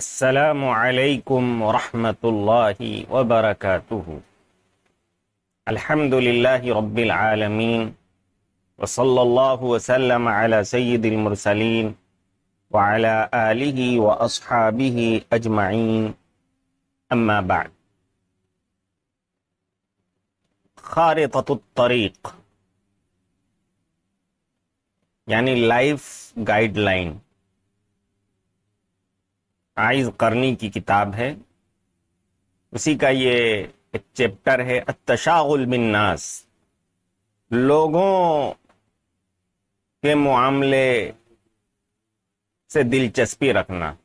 السلام عليكم ورحمة الله وبركاته الحمد لله رب العالمين وصلى الله وسلم على سيد المرسلين وعلى آله وأصحابه أجمعين أما بعد خارطة الطريق يعني life guideline Ayaz करनी की किताब है उसी का ये एक चैप्टर है अतशागुल बिन्नास लोगों के मामले से दिलचस्पी रखना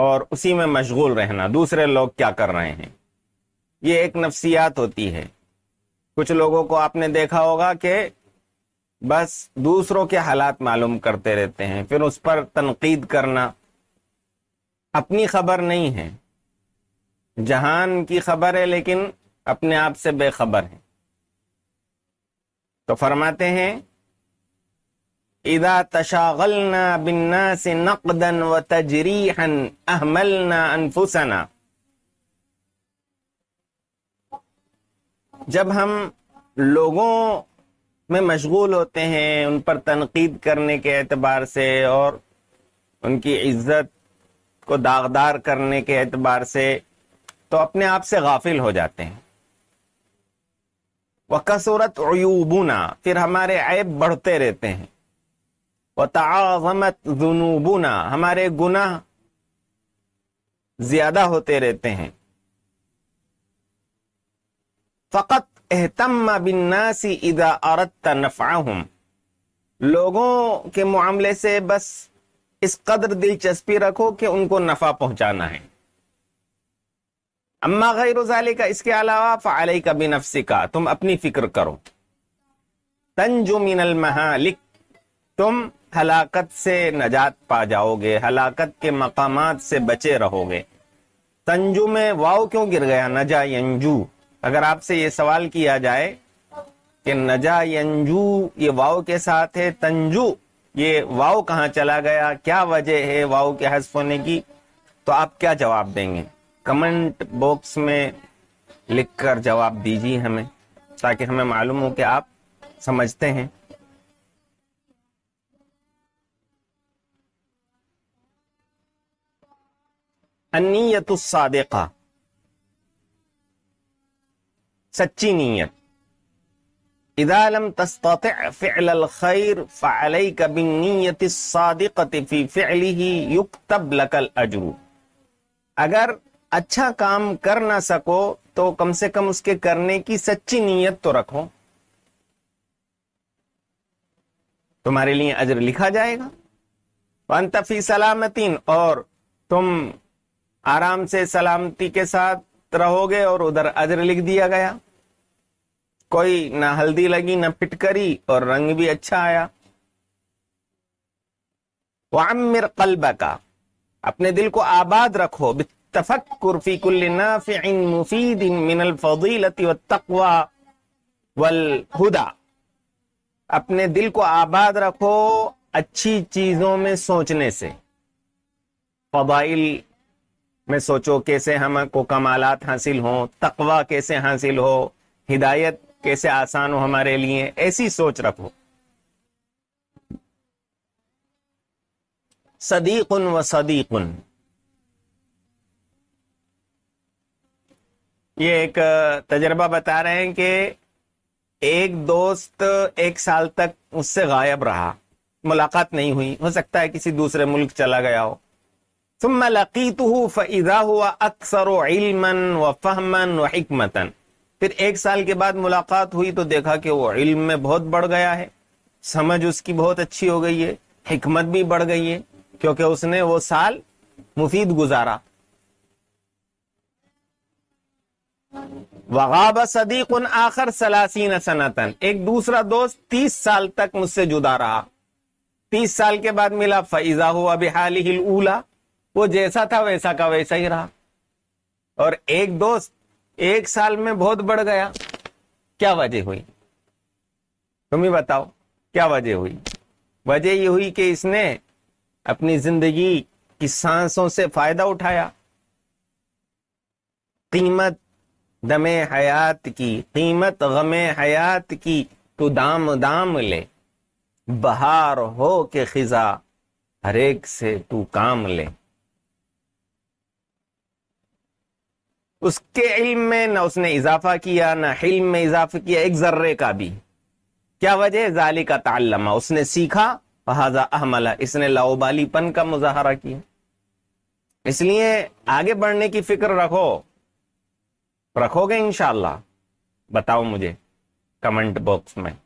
और उसी में मशगूल रहना दूसरे लोग क्या कर रहे हैं ये एक नफ्सियात होती है कुछ लोगों को आपने देखा होगा कि बस दूसरों के हालात मालूम करते रहते हैं फिर उस पर तनकीद करना अपनी खबर नहीं है जहान की खबर है लेकिन अपने आप से बेखबर है तो फरमाते हैं इदा तशागलना बिन्ना से नकदन व तजरीहन अहमलना अनफुसना जब हम लोगों में मशगूल होते हैं उन पर तनकीद करने के एतबार से और उनकी इज्जत को दागदार करने के एतबार से तो अपने आप से गाफिल हो जाते हैं वह कसूरत अयूबना फिर हमारे ऐब बढ़ते रहते हैं वह तमत जुनूबूना हमारे गुनाह ज्यादा होते रहते हैं फ़कत एहतम बिन्नासी इदा औरत नफ़ाहम लोगों के मामले से बस इस कदर दिलचस्पी रखो कि उनको नफा पहुंचाना है अम्मा गैर का इसके अलावा फाले का बिनफसी का तुम अपनी फिक्र करो तंजो मिनल महालिक तुम हलाकत से नजात पा जाओगे हलाकत के मकाम से बचे रहोगे तंजू में वाओ क्यों गिर गया नजा यंजू अगर आपसे ये सवाल किया जाए कि नजा यंजू ये वाओ के साथ है तंजू ये वाव कहाँ चला गया क्या वजह है वाव के हज होने की तो आप क्या जवाब देंगे कमेंट बॉक्स में लिखकर जवाब दीजिए हमें ताकि हमें मालूम हो कि आप समझते हैं अनियत सादिका सच्ची नीयत إذا لم تستطع فعل الخير فعليك بالنية الصادقة في فعله يكتب لك الأجر अगर अच्छा काम कर ना सको तो कम से कम उसके करने की सच्ची नीयत तो रखो तुम्हारे लिए अजर लिखा जाएगा वंतफी सलामती और तुम आराम से सलामती के साथ रहोगे और उधर अजर लिख दिया गया कोई ना हल्दी लगी ना फिटकरी और रंग भी अच्छा आया वामिर कल्बा का अपने दिल को आबाद रखो बितफक्कुर फी वल हुदा अपने दिल को आबाद रखो अच्छी चीजों में सोचने से फबाइल में सोचो कैसे हमको कमालात हासिल हो तकवा कैसे हासिल हो हिदायत कैसे आसान हो हमारे लिए ऐसी सोच रखो सदीकुन व सदीकुन ये एक तजर्बा बता रहे हैं कि एक दोस्त एक साल तक उससे गायब रहा मुलाकात नहीं हुई हो सकता है किसी दूसरे मुल्क चला गया हो तुम लकीत हूँ फा हुआ अक्सर इल्मन व फहमन व हिकमतन फिर एक साल के बाद मुलाकात हुई तो देखा कि वो इल्म में बहुत बढ़ गया है समझ उसकी बहुत अच्छी हो गई है हिकमत भी बढ़ गई है क्योंकि उसने वो साल मुफीद गुजारा वगाब सदीक उन आखिर सलासीन सनातन एक दूसरा दोस्त तीस साल तक मुझसे जुदा रहा तीस साल के बाद मिला फैजा हुआ बिहाली हिल वो जैसा था वैसा का वैसा ही रहा और एक दोस्त एक साल में बहुत बढ़ गया क्या वजह हुई तुम ही बताओ क्या वजह हुई वजह यह हुई कि इसने अपनी जिंदगी की सांसों से फायदा उठाया कीमत दमे हयात की कीमत गमे हयात की तो दाम दाम ले बहार हो के खिजा हरेक से तू काम ले उसके इल्म में ना उसने इजाफा किया ना इल्म में इजाफा किया एक जर्रे का भी क्या वजह जाली का तालमा उसने सीखा फहाजा अहमला इसने लाओबालीपन का मुजाहरा किया इसलिए आगे बढ़ने की फिक्र रखो रखोगे इनशाला बताओ मुझे कमेंट बॉक्स में